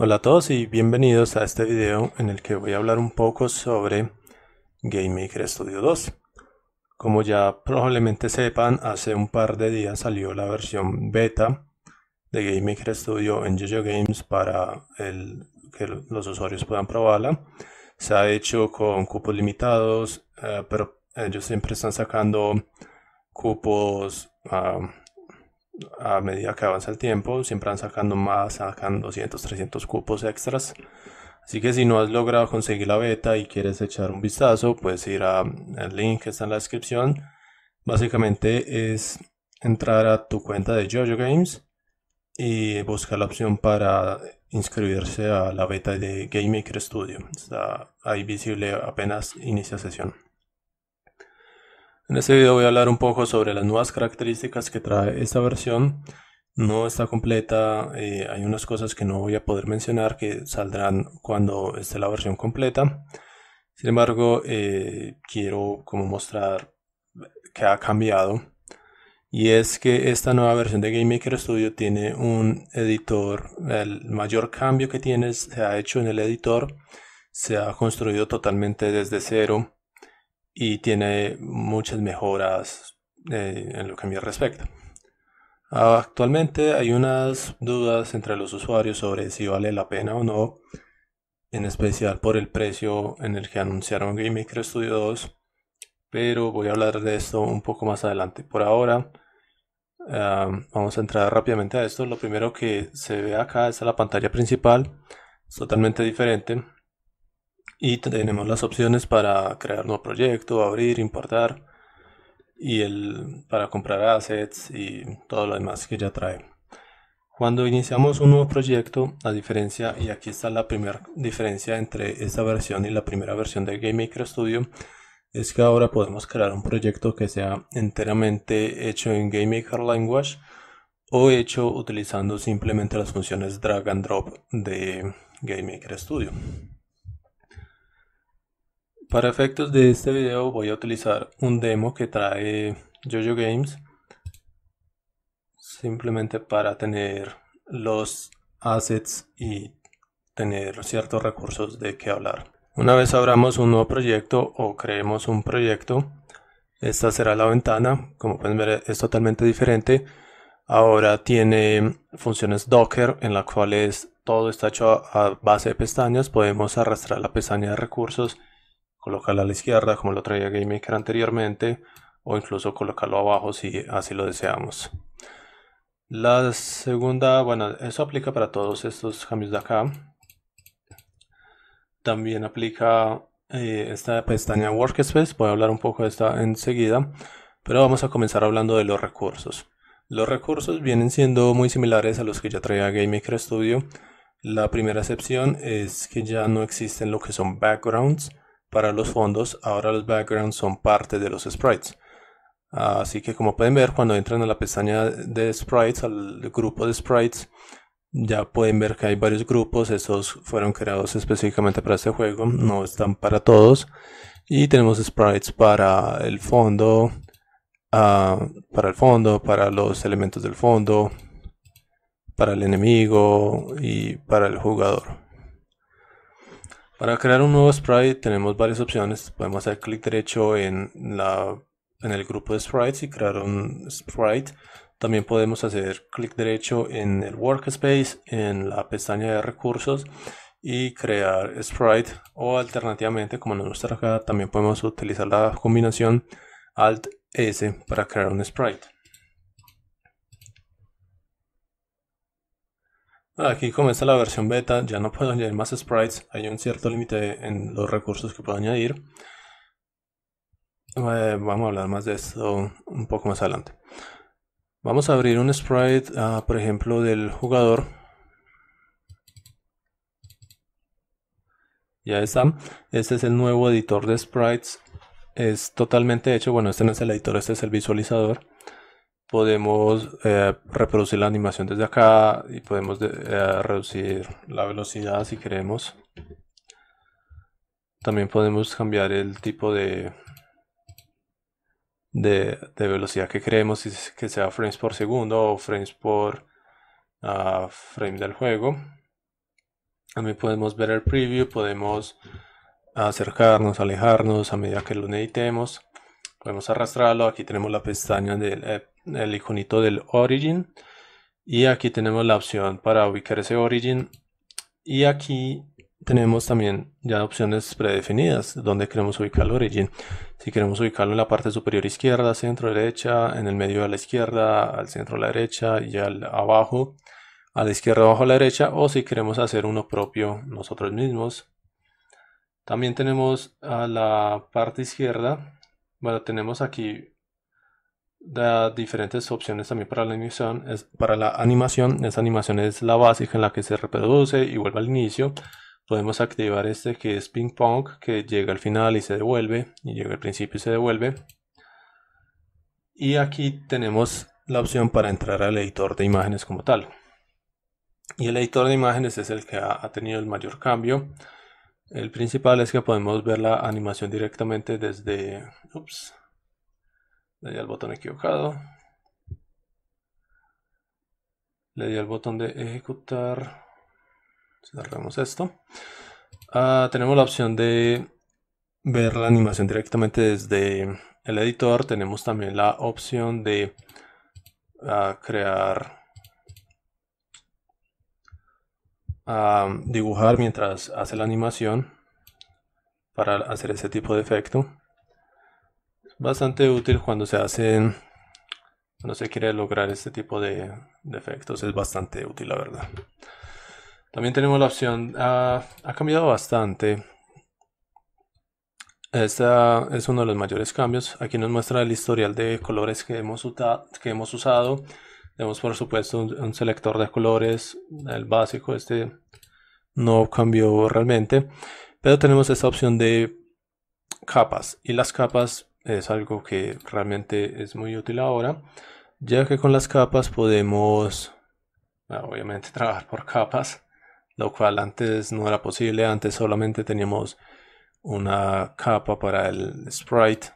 Hola a todos y bienvenidos a este video en el que voy a hablar un poco sobre GameMaker Studio 2. Como ya probablemente sepan, hace un par de días salió la versión beta de GameMaker Studio en JoJo Games para que los usuarios puedan probarla. Se ha hecho con cupos limitados, eh, pero ellos siempre están sacando cupos ah, a medida que avanza el tiempo, siempre van sacando más, sacan 200, 300 cupos extras. Así que si no has logrado conseguir la beta y quieres echar un vistazo, puedes ir al link que está en la descripción. Básicamente es entrar a tu cuenta de JoJo Games y buscar la opción para inscribirse a la beta de Game Maker Studio. Está ahí visible apenas inicia sesión. En este video voy a hablar un poco sobre las nuevas características que trae esta versión. No está completa, eh, hay unas cosas que no voy a poder mencionar que saldrán cuando esté la versión completa. Sin embargo, eh, quiero como mostrar que ha cambiado. Y es que esta nueva versión de GameMaker Studio tiene un editor. El mayor cambio que tiene se ha hecho en el editor. Se ha construido totalmente desde cero y tiene muchas mejoras eh, en lo que a mí respecta. Actualmente hay unas dudas entre los usuarios sobre si vale la pena o no, en especial por el precio en el que anunciaron Game Maker Studio 2, pero voy a hablar de esto un poco más adelante. Por ahora, vamos a entrar rápidamente a esto. Lo primero que se ve acá es la pantalla principal, es totalmente diferente. Y tenemos las opciones para crear nuevo proyecto, abrir, importar y para comprar assets y todo lo demás que ya trae. Cuando iniciamos un nuevo proyecto, la diferencia, y aquí está la primera diferencia entre esta versión y la primera versión de GameMaker Studio, es que ahora podemos crear un proyecto que sea enteramente hecho en GameMaker Language o hecho utilizando simplemente las funciones drag and drop de GameMaker Studio. Para efectos de este video voy a utilizar un demo que trae Jojo Games simplemente para tener los assets y tener ciertos recursos de que hablar. Una vez abramos un nuevo proyecto o creemos un proyecto, esta será la ventana, como pueden ver es totalmente diferente. Ahora tiene funciones Docker en la cual es todo está hecho a base de pestañas, podemos arrastrar la pestaña de recursos colocarla a la izquierda como lo traía GameMaker anteriormente o incluso colocarlo abajo si así lo deseamos. La segunda, bueno, eso aplica para todos estos cambios de acá. También aplica eh, esta pestaña Workspace, voy a hablar un poco de esta enseguida, pero vamos a comenzar hablando de los recursos. Los recursos vienen siendo muy similares a los que ya traía GameMaker Studio. La primera excepción es que ya no existen lo que son backgrounds, para los fondos, ahora los backgrounds son parte de los sprites. Así que como pueden ver, cuando entran a la pestaña de sprites, al grupo de sprites, ya pueden ver que hay varios grupos. Estos fueron creados específicamente para este juego, no están para todos. Y tenemos sprites para el fondo, ah, para el fondo, para los elementos del fondo, para el enemigo y para el jugador. Para crear un nuevo sprite tenemos varias opciones. Podemos hacer clic derecho en, la, en el grupo de sprites y crear un sprite. También podemos hacer clic derecho en el workspace, en la pestaña de recursos y crear sprite o alternativamente como nos muestra acá también podemos utilizar la combinación alt s para crear un sprite. Aquí comienza la versión beta, ya no puedo añadir más sprites, hay un cierto límite en los recursos que puedo añadir. Eh, vamos a hablar más de esto un poco más adelante. Vamos a abrir un sprite, ah, por ejemplo, del jugador. Ya está. Este es el nuevo editor de sprites. Es totalmente hecho. Bueno, este no es el editor, este es el visualizador podemos eh, reproducir la animación desde acá y podemos eh, reducir la velocidad si queremos. También podemos cambiar el tipo de, de, velocidad que queremos, que sea frames por segundo o frames por ah, frame del juego. También podemos ver el preview, podemos acercarnos, alejarnos a medida que lo necesitemos. Podemos arrastrarlo, aquí tenemos la pestaña del el iconito del origin y aquí tenemos la opción para ubicar ese origin y aquí tenemos también ya opciones predefinidas donde queremos ubicar el origin si queremos ubicarlo en la parte superior izquierda centro derecha en el medio a la izquierda al centro a la derecha y al abajo a la izquierda abajo a la derecha o si queremos hacer uno propio nosotros mismos también tenemos a la parte izquierda bueno tenemos aquí da diferentes opciones también para la animación es para la animación esa animación es la básica en la que se reproduce y vuelve al inicio podemos activar este que es ping pong que llega al final y se devuelve y llega al principio y se devuelve y aquí tenemos la opción para entrar al editor de imágenes como tal y el editor de imágenes es el que ha, tenido el mayor cambio el principal es que podemos ver la animación directamente desde le di al botón equivocado. Le di al botón de ejecutar. Cerramos esto. Ah, tenemos la opción de ver la animación directamente desde el editor. Tenemos también la opción de ah, crear, ah, dibujar mientras hace la animación para hacer ese tipo de efecto bastante útil cuando se hace, cuando se quiere lograr este tipo de, efectos, es bastante útil la verdad. También tenemos la opción, ah, ha cambiado bastante. Este es uno de los mayores cambios. Aquí nos muestra el historial de colores que hemos, que hemos usado. Tenemos por supuesto un, un, selector de colores, el básico, este no cambió realmente. Pero tenemos esta opción de capas y las capas es algo que realmente es muy útil ahora, ya que con las capas podemos, ah, obviamente, trabajar por capas, lo cual antes no era posible, antes solamente teníamos una capa para el sprite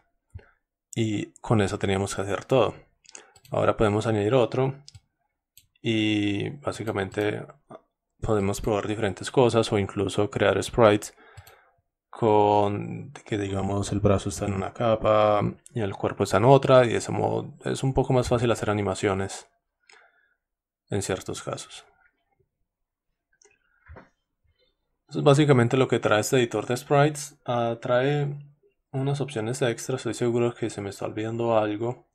y con eso teníamos que hacer todo. Ahora podemos añadir otro y básicamente podemos probar diferentes cosas o incluso crear sprites con que digamos el brazo está en una capa y el cuerpo está en otra y de ese modo es un poco más fácil hacer animaciones en ciertos casos. es básicamente lo que trae este editor de sprites. Ah, trae unas opciones extra, estoy seguro que se me está olvidando algo.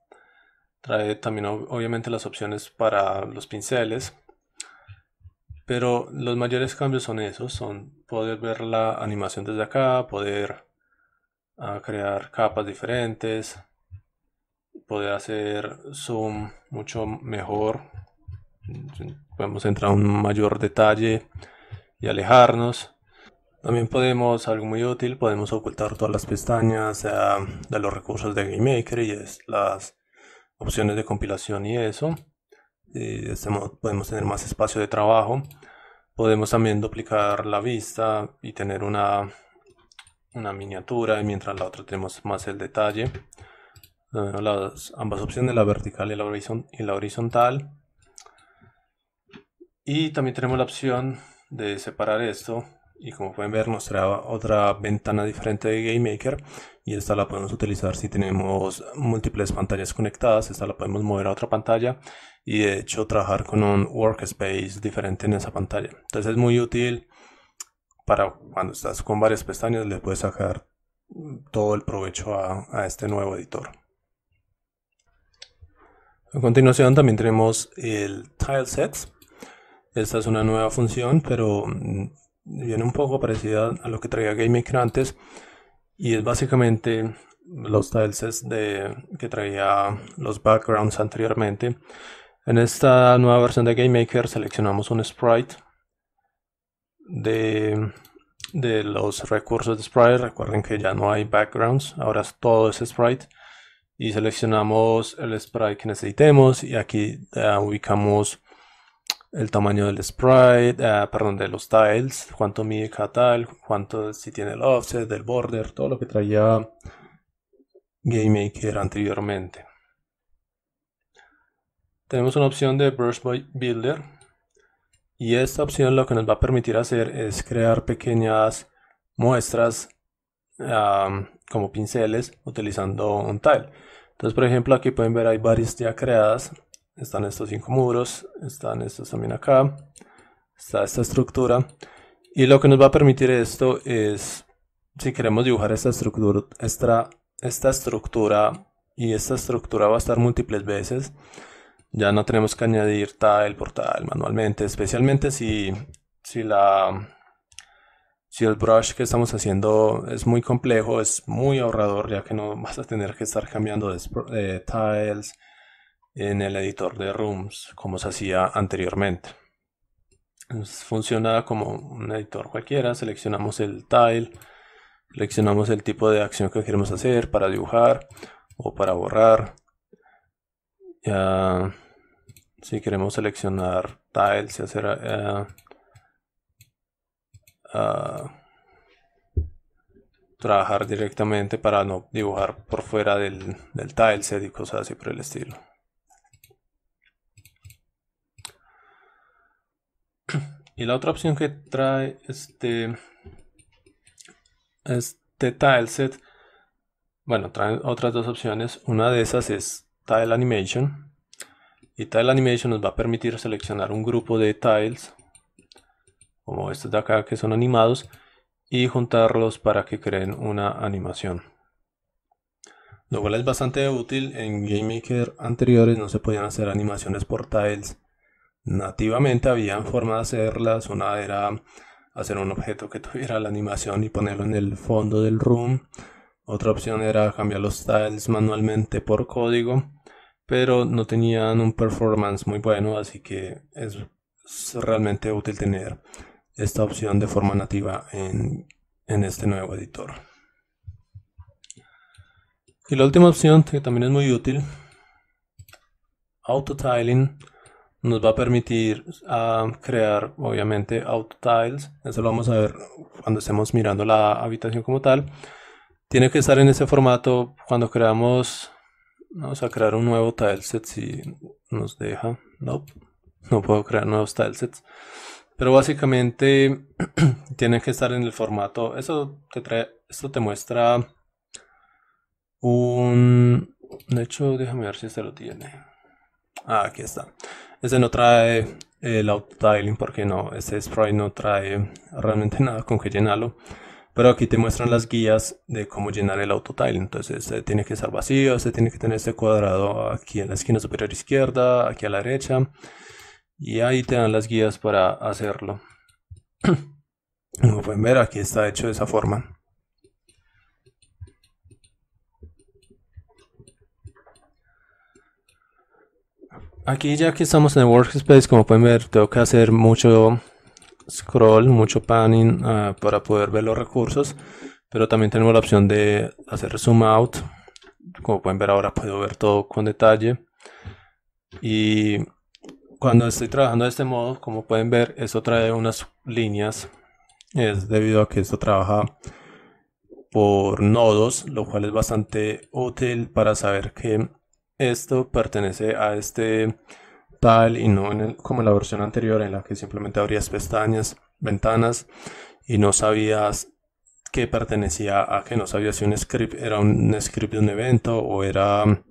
Trae también obviamente las opciones para los pinceles. Pero los mayores cambios son esos, son poder ver la animación desde acá, poder ah, crear capas diferentes, poder hacer zoom mucho mejor, podemos entrar a un mayor detalle y alejarnos. También podemos, algo muy útil, podemos ocultar todas las pestañas de los recursos de GameMaker y las opciones de compilación y eso. Eh, podemos tener más espacio de trabajo, podemos también duplicar la vista y tener una, una miniatura, mientras la otra tenemos más el detalle. Eh, las, ambas opciones, la vertical y la horizontal. Y también tenemos la opción de separar esto y como pueden ver nos trae otra ventana diferente de GameMaker y esta la podemos utilizar si tenemos múltiples pantallas conectadas, esta la podemos mover a otra pantalla y de hecho trabajar con un workspace diferente en esa pantalla. Entonces es muy útil para cuando estás con varias pestañas le puedes sacar todo el provecho a, a este nuevo editor. A continuación también tenemos el Tilesets. Esta es una nueva función, pero mm, viene un poco parecida a lo que traía GameMaker antes y es básicamente los tiles de, que traía los backgrounds anteriormente. En esta nueva versión de GameMaker seleccionamos un sprite de, los recursos de sprite. Recuerden que ya no hay backgrounds, ahora todo es sprite. Y seleccionamos el sprite que necesitemos y aquí eh, ubicamos el tamaño del sprite, ah, perdón, de los tiles, cuánto mide cada tile, cuánto si tiene el offset, del border, todo lo que traía GameMaker anteriormente. Tenemos una opción de Brush by Builder y esta opción lo que nos va a permitir hacer es crear pequeñas muestras como pinceles utilizando un tile. Entonces, por ejemplo, aquí pueden ver hay varias ya creadas están estos cinco muros, están estos también acá, está esta estructura. Y lo que nos va a permitir esto es, si queremos dibujar esta estructura, esta, esta estructura y esta estructura va a estar múltiples veces, ya no tenemos que añadir tile por portal manualmente, especialmente si, si la si el brush que estamos haciendo es muy complejo, es muy ahorrador, ya que no vas a tener que estar cambiando de, eh, tiles, en el editor de rooms como se hacía anteriormente. Funciona como un editor cualquiera, seleccionamos el tile, seleccionamos el tipo de acción que queremos hacer para dibujar o para borrar. si queremos seleccionar tiles y hacer eh, ah, trabajar directamente para no dibujar por fuera del, del tileset y cosas así por el estilo. Y la otra opción que trae este, este tileset, bueno, trae otras dos opciones. Una de esas es tile animation. Y tile animation nos va a permitir seleccionar un grupo de tiles, como estos de acá que son animados, y juntarlos para que creen una animación. Lo cual es bastante útil, en GameMaker anteriores no se podían hacer animaciones por tiles Nativamente habían forma de hacerlas, una era hacer un objeto que tuviera la animación y ponerlo en el fondo del room, otra opción era cambiar los tiles manualmente por código, pero no tenían un performance muy bueno, así que es, realmente útil tener esta opción de forma nativa en, este nuevo editor. Y la última opción que también es muy útil, auto tiling nos va a permitir ah, crear obviamente auto tiles eso lo vamos a ver cuando estemos mirando la habitación como tal tiene que estar en ese formato cuando creamos vamos a crear un nuevo tileset si nos deja no no puedo crear nuevos tilesets pero básicamente tiene que estar en el formato eso te trae esto te muestra un de hecho déjame ver si este lo tiene ah, aquí está este no trae eh, el auto-tiling porque no, este spray no trae realmente nada con que llenarlo. Pero aquí te muestran las guías de cómo llenar el auto tiling Entonces, este tiene que estar vacío, este tiene que tener este cuadrado aquí en la esquina superior izquierda, aquí a la derecha. Y ahí te dan las guías para hacerlo. Como pueden ver, aquí está hecho de esa forma. Aquí ya que estamos en el workspace, como pueden ver, tengo que hacer mucho scroll, mucho panning ah, para poder ver los recursos. Pero también tenemos la opción de hacer zoom out. Como pueden ver ahora puedo ver todo con detalle. Y cuando estoy trabajando de este modo, como pueden ver, eso trae unas líneas. Es debido a que esto trabaja por nodos, lo cual es bastante útil para saber que esto pertenece a este tal y no como la versión anterior en la que simplemente abrías pestañas, ventanas y no sabías qué pertenecía a que no sabías si un script era un script de un evento o era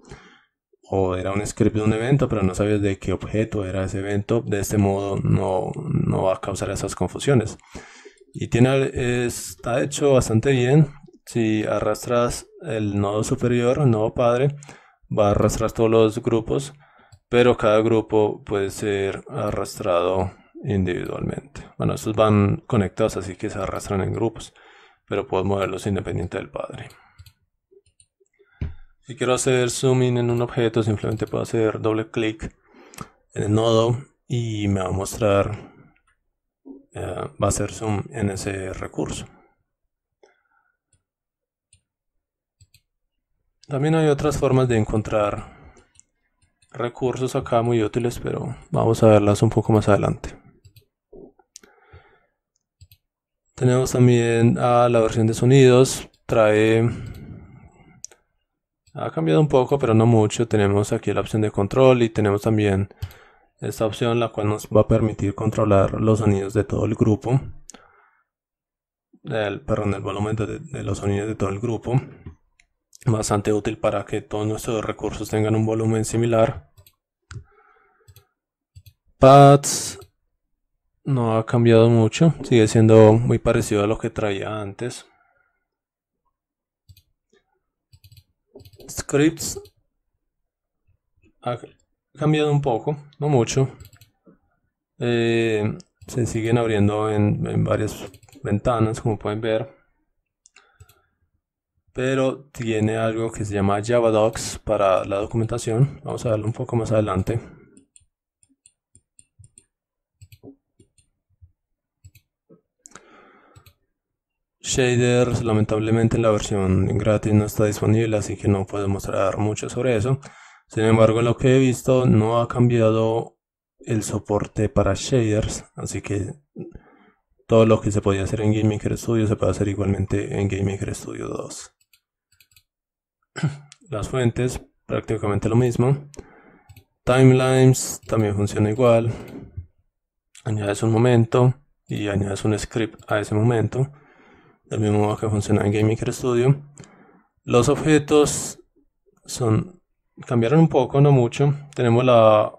o era un script de un evento pero no sabías de qué objeto era ese evento de este modo no, no va a causar esas confusiones y tiene está hecho bastante bien si arrastras el nodo superior el nodo padre va a arrastrar todos los grupos, pero cada grupo puede ser arrastrado individualmente. Bueno, estos van conectados, así que se arrastran en grupos, pero puedo moverlos independiente del padre. Si quiero hacer zooming en un objeto, simplemente puedo hacer doble clic en el nodo y me va a mostrar, eh, va a hacer zoom en ese recurso. También hay otras formas de encontrar recursos acá muy útiles, pero vamos a verlas un poco más adelante. Tenemos también a ah, la versión de sonidos, trae... Ha cambiado un poco, pero no mucho. Tenemos aquí la opción de control y tenemos también esta opción la cual nos va a permitir controlar los sonidos de todo el grupo. perdón, el volumen de los sonidos de todo el grupo bastante útil para que todos nuestros recursos tengan un volumen similar. Pads no ha cambiado mucho, sigue siendo muy parecido a lo que traía antes. Scripts ha cambiado un poco, no mucho. Eh, se siguen abriendo en varias ventanas, como pueden ver pero tiene algo que se llama JavaDocs para la documentación. Vamos a verlo un poco más adelante. Shaders lamentablemente en la versión gratis no está disponible, así que no puedo mostrar mucho sobre eso. Sin embargo, lo que he visto no ha cambiado el soporte para shaders, así que todo lo que se podía hacer en GameMaker Studio se puede hacer igualmente en GameMaker Studio 2. Las fuentes, prácticamente lo mismo. Timelines también funciona igual. Añades un momento y añades un script a ese momento. Del mismo modo que funciona en Game GameMaker Studio. Los objetos son cambiaron un poco, no mucho. Tenemos la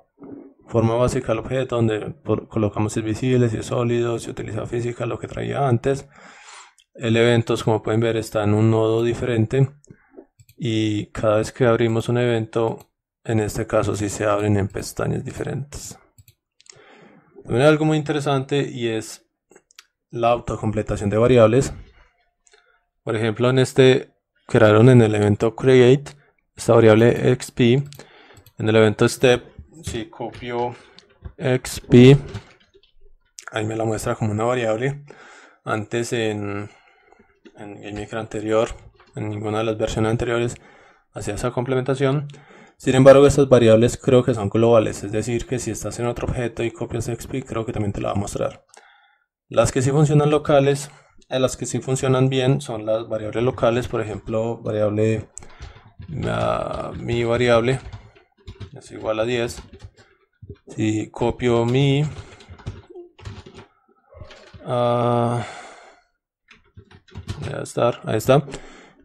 forma básica del objeto donde colocamos si es visible, si es sólido, si utiliza física, lo que traía antes. El eventos como pueden ver, está en un nodo diferente y cada vez que abrimos un evento, en este caso si se abren en pestañas diferentes. algo muy interesante y es la autocompletación de variables. Por ejemplo, en este crearon en el evento create esta variable xp. En el evento step, si copio xp, ahí me la muestra como una variable. Antes en, en micro anterior en ninguna de las versiones anteriores hacia esa complementación. Sin embargo, estas variables creo que son globales, es decir, que si estás en otro objeto y copias XP, creo que también te la va a mostrar. Las que sí funcionan locales, las que sí funcionan bien, son las variables locales, por ejemplo, variable ah, mi variable es igual a 10. Si copio mi... voy ah, a estar, ahí está.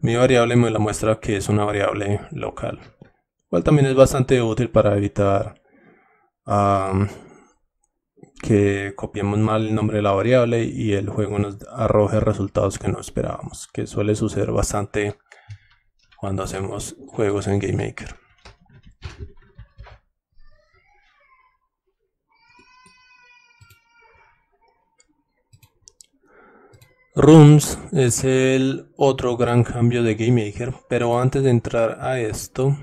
Mi variable me la muestra que es una variable local, cual también es bastante útil para evitar que copiemos mal el nombre de la variable y el juego nos arroje resultados que no esperábamos, que suele suceder bastante cuando hacemos juegos en GameMaker. Rooms es el otro gran cambio de GameMaker, pero antes de entrar a esto,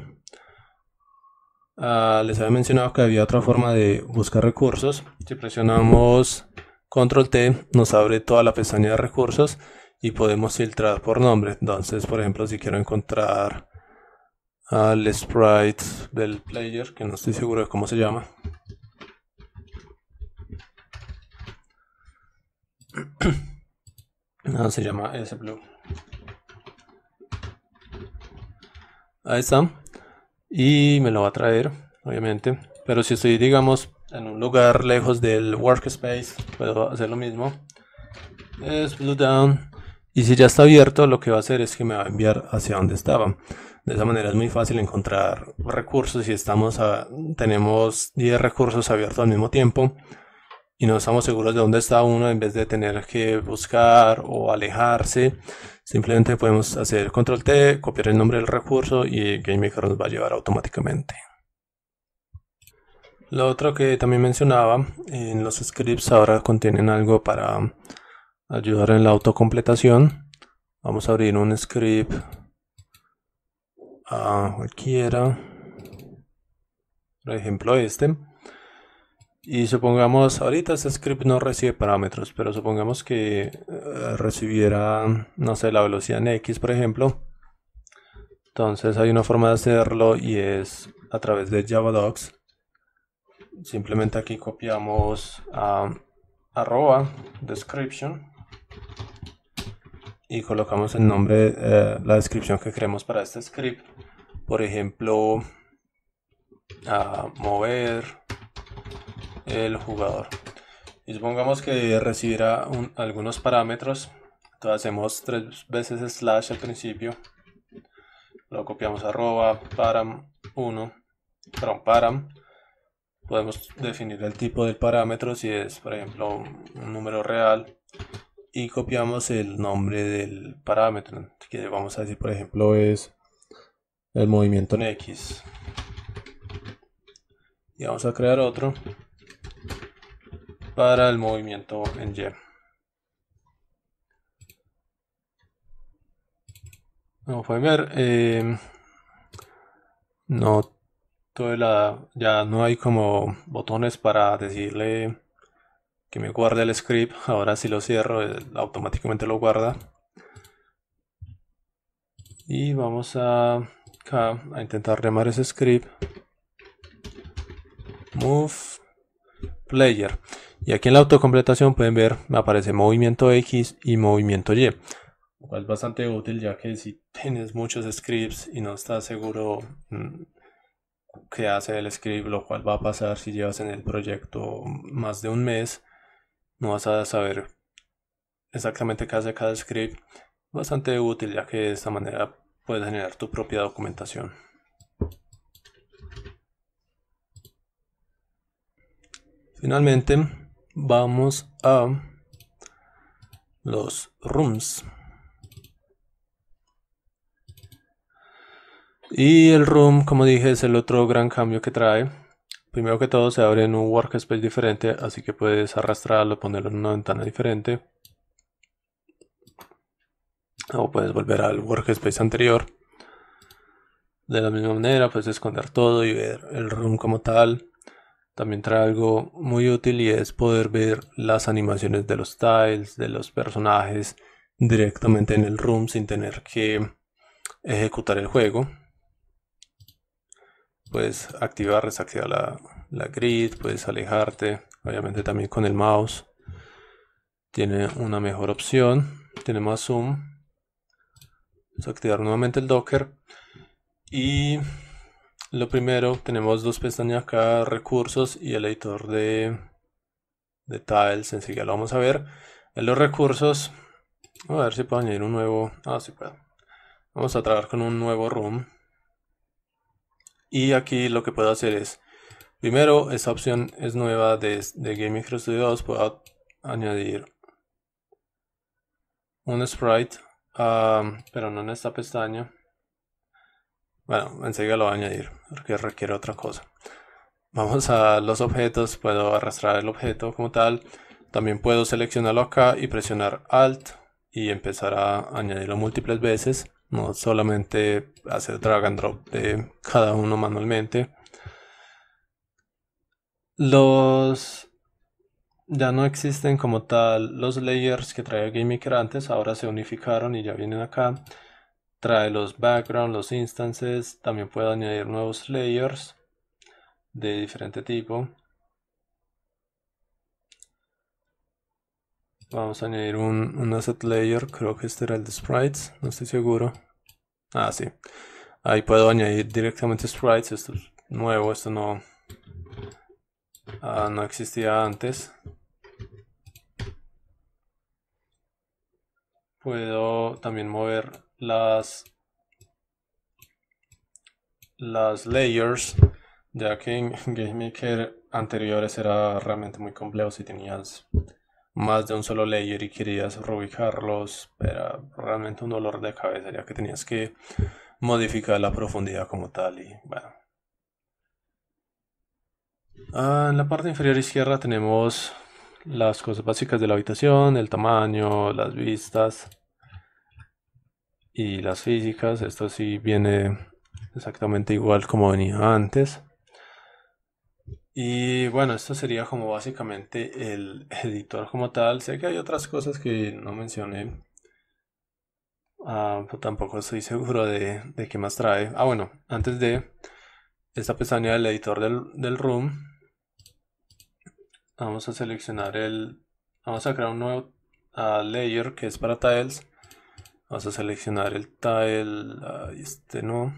ah, les había mencionado que había otra forma de buscar recursos. Si presionamos Control T, nos abre toda la pestaña de recursos y podemos filtrar por nombre. Entonces, por ejemplo, si quiero encontrar al sprite del player, que no estoy seguro de cómo se llama. No, ah, se llama blue. Ahí está. Y me lo va a traer, obviamente. Pero si estoy, digamos, en un lugar lejos del workspace, puedo hacer lo mismo. Es blue down. Y si ya está abierto, lo que va a hacer es que me va a enviar hacia donde estaba. De esa manera es muy fácil encontrar recursos si estamos tenemos 10 recursos abiertos al mismo tiempo y no estamos seguros de dónde está uno, en vez de tener que buscar o alejarse, simplemente podemos hacer control T, copiar el nombre del recurso y GameMaker nos va a llevar automáticamente. Lo otro que también mencionaba, en eh, los scripts ahora contienen algo para ayudar en la autocompletación. Vamos a abrir un script a cualquiera, por ejemplo este. Y supongamos, ahorita este script no recibe parámetros, pero supongamos que eh, recibiera, no sé, la velocidad en X, por ejemplo. Entonces hay una forma de hacerlo y es a través de Javadocs. Simplemente aquí copiamos a, arroba description y colocamos el nombre, eh, la descripción que queremos para este script. Por ejemplo, mover el jugador. Y supongamos que recibirá algunos parámetros. Entonces hacemos tres veces slash al principio. Lo copiamos arroba param 1. param. Podemos definir el tipo del parámetro si es, por ejemplo, un número real. Y copiamos el nombre del parámetro. Que vamos a decir, por ejemplo, es el movimiento en X. Y vamos a crear otro para el movimiento en Y. Como pueden ver, eh, no toda ya no hay como botones para decirle que me guarde el script. Ahora si lo cierro, eh, automáticamente lo guarda. Y vamos a, a intentar llamar ese script. Move player. Y aquí en la autocompletación pueden ver, aparece movimiento X y movimiento Y. Lo cual es bastante útil ya que si tienes muchos scripts y no estás seguro mm, qué hace el script, lo cual va a pasar si llevas en el proyecto más de un mes, no vas a saber exactamente qué hace cada script. Bastante útil ya que de esta manera puedes generar tu propia documentación. Finalmente, vamos a los rooms. Y el room, como dije, es el otro gran cambio que trae. Primero que todo se abre en un workspace diferente, así que puedes arrastrarlo, ponerlo en una ventana diferente. O puedes volver al workspace anterior. De la misma manera, puedes esconder todo y ver el room como tal. También trae algo muy útil y es poder ver las animaciones de los tiles, de los personajes directamente en el room sin tener que ejecutar el juego. Puedes activar, desactivar la, grid, puedes alejarte, obviamente también con el mouse. Tiene una mejor opción, tiene más zoom. Vamos a activar nuevamente el docker y lo primero, tenemos dos pestañas acá, recursos y el editor de, de tiles. Enseguida lo vamos a ver. En los recursos, a ver si puedo añadir un nuevo. Ah, sí puedo. Vamos a trabajar con un nuevo room. Y aquí lo que puedo hacer es, primero, esta opción es nueva de, de Game Micro Studio 2. Puedo añadir un sprite, ah, pero no en esta pestaña. Bueno, enseguida lo voy a añadir porque requiere otra cosa. Vamos a los objetos, puedo arrastrar el objeto como tal. También puedo seleccionarlo acá y presionar Alt y empezar a añadirlo múltiples veces. No solamente hacer drag and drop de cada uno manualmente. Los... Ya no existen como tal los layers que traía GameMaker antes, ahora se unificaron y ya vienen acá trae los backgrounds, los instances, también puedo añadir nuevos layers de diferente tipo. Vamos a añadir un, un asset layer, creo que este era el de sprites, no estoy seguro. Ah, sí. Ahí puedo añadir directamente sprites, esto es nuevo, esto no, ah, no existía antes. Puedo también mover las, las layers, ya que en GameMaker anteriores era realmente muy complejo si tenías más de un solo layer y querías reubicarlos, era realmente un dolor de cabeza, ya que tenías que modificar la profundidad como tal y bueno. Ah, en la parte inferior izquierda tenemos las cosas básicas de la habitación, el tamaño, las vistas y las físicas. Esto sí viene exactamente igual como venía antes. Y bueno, esto sería como básicamente el editor como tal. Sé que hay otras cosas que no mencioné. Ah, pues tampoco estoy seguro de, de, qué más trae. Ah, bueno, antes de esta pestaña del editor del, room, vamos a seleccionar el... Vamos a crear un nuevo ah, layer que es para tiles Vamos a seleccionar el tile, este, ah, este no.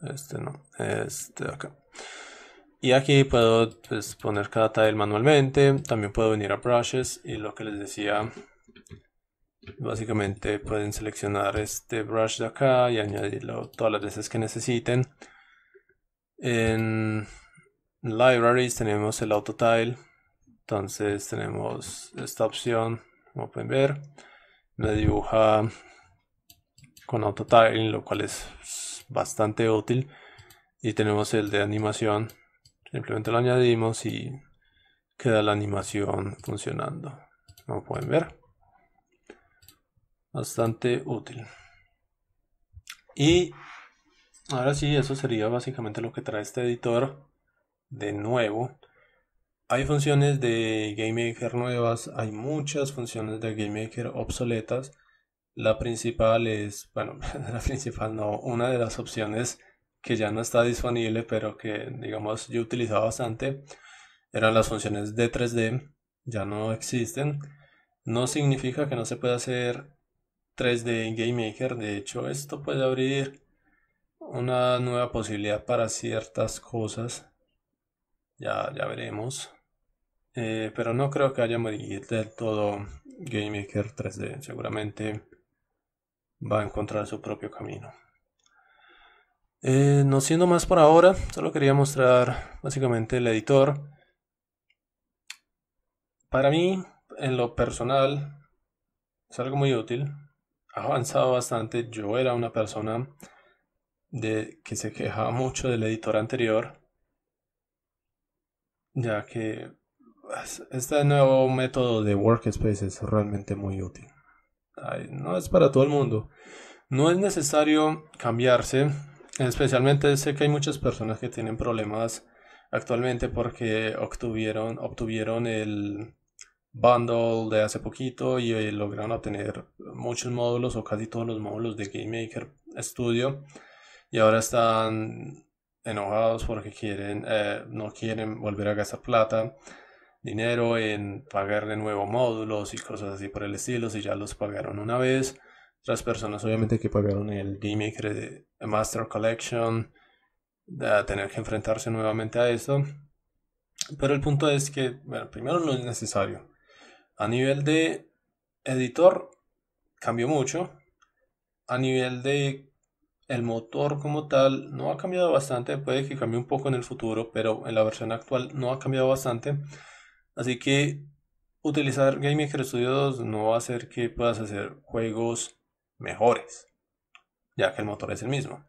este no, este de acá. Y aquí puedo pues, poner cada tile manualmente. También puedo venir a brushes y lo que les decía, básicamente pueden seleccionar este brush de acá y añadirlo todas las veces que necesiten. En Libraries tenemos el autotile. Entonces tenemos esta opción, como pueden ver. Me dibuja con autotile, lo cual es bastante útil. Y tenemos el de animación. Simplemente lo añadimos y queda la animación funcionando. Como pueden ver. Bastante útil. Y ahora sí, eso sería básicamente lo que trae este editor de nuevo. Hay funciones de GameMaker nuevas, hay muchas funciones de GameMaker obsoletas. La principal es, bueno, la principal no, una de las opciones que ya no está disponible, pero que digamos yo utilizaba bastante, eran las funciones de 3D, ya no existen. No significa que no se pueda hacer 3D en GameMaker, de hecho esto puede abrir una nueva posibilidad para ciertas cosas ya, veremos. Eh, pero no creo que haya morir del todo GameMaker 3D. Seguramente va a encontrar su propio camino. Eh, no siendo más por ahora, solo quería mostrar básicamente el editor. Para mí, en lo personal, es algo muy útil. Ha avanzado bastante. Yo era una persona de, que se quejaba mucho del editor anterior ya que pues, este nuevo método de workspace es realmente muy útil. no es para todo el mundo. No es necesario cambiarse, especialmente sé que hay muchas personas que tienen problemas actualmente porque obtuvieron, obtuvieron el bundle de hace poquito y eh, lograron obtener muchos módulos o casi todos los módulos de GameMaker Studio y ahora están enojados porque eh, no quieren volver a gastar plata, dinero en pagar de nuevo módulos y cosas así por el estilo, si ya los pagaron una vez. Otras personas obviamente que pagaron el de Master Collection, de tener que enfrentarse nuevamente a eso. Pero el punto es que, bueno, primero no es necesario. A nivel de editor, cambió mucho. A nivel de el motor como tal no ha cambiado bastante, puede que cambie un poco en el futuro, pero en la versión actual no ha cambiado bastante. Así que utilizar Game Maker Studio 2 no va a hacer que puedas hacer juegos mejores, ya que el motor es el mismo.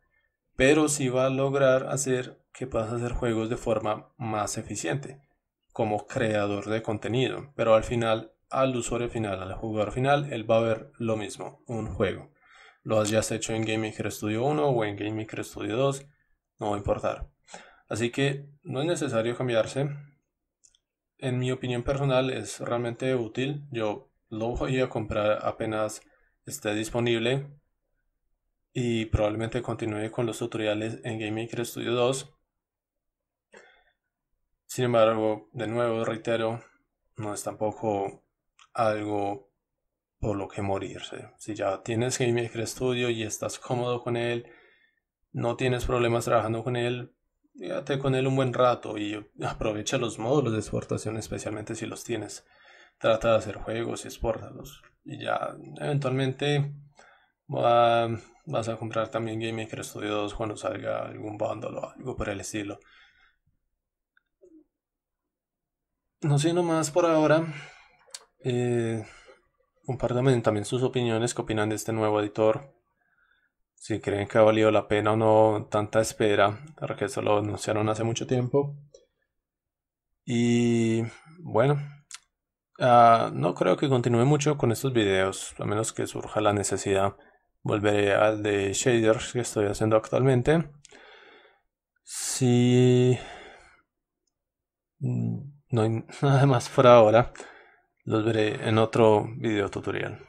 Pero sí va a lograr hacer que puedas hacer juegos de forma más eficiente, como creador de contenido. Pero al final, al usuario final, al jugador final, él va a ver lo mismo, un juego lo hayas hecho en Maker Studio 1 o en Maker Studio 2, no va a importar. Así que no es necesario cambiarse. En mi opinión personal es realmente útil. Yo lo voy a comprar apenas esté disponible y probablemente continúe con los tutoriales en Maker Studio 2. Sin embargo, de nuevo reitero, no es tampoco algo por lo que morirse. Si ya tienes Game ir y estás cómodo con él, no tienes problemas trabajando con él, quédate con él un buen rato y aprovecha los módulos de exportación, especialmente si los tienes. Trata de hacer juegos y exportarlos Y ya eventualmente vas a comprar también Game Maker Studio 2 cuando salga algún bundle o algo por el estilo. No sé más por ahora. Eh, compartan también sus opiniones, qué opinan de este nuevo editor. Si creen que ha valido la pena o no tanta espera, porque eso lo anunciaron hace mucho tiempo. Y bueno, ah, no creo que continúe mucho con estos videos, a menos que surja la necesidad. Volveré al de shaders que estoy haciendo actualmente. Si mm, no hay nada más por ahora. Los veré en otro video tutorial.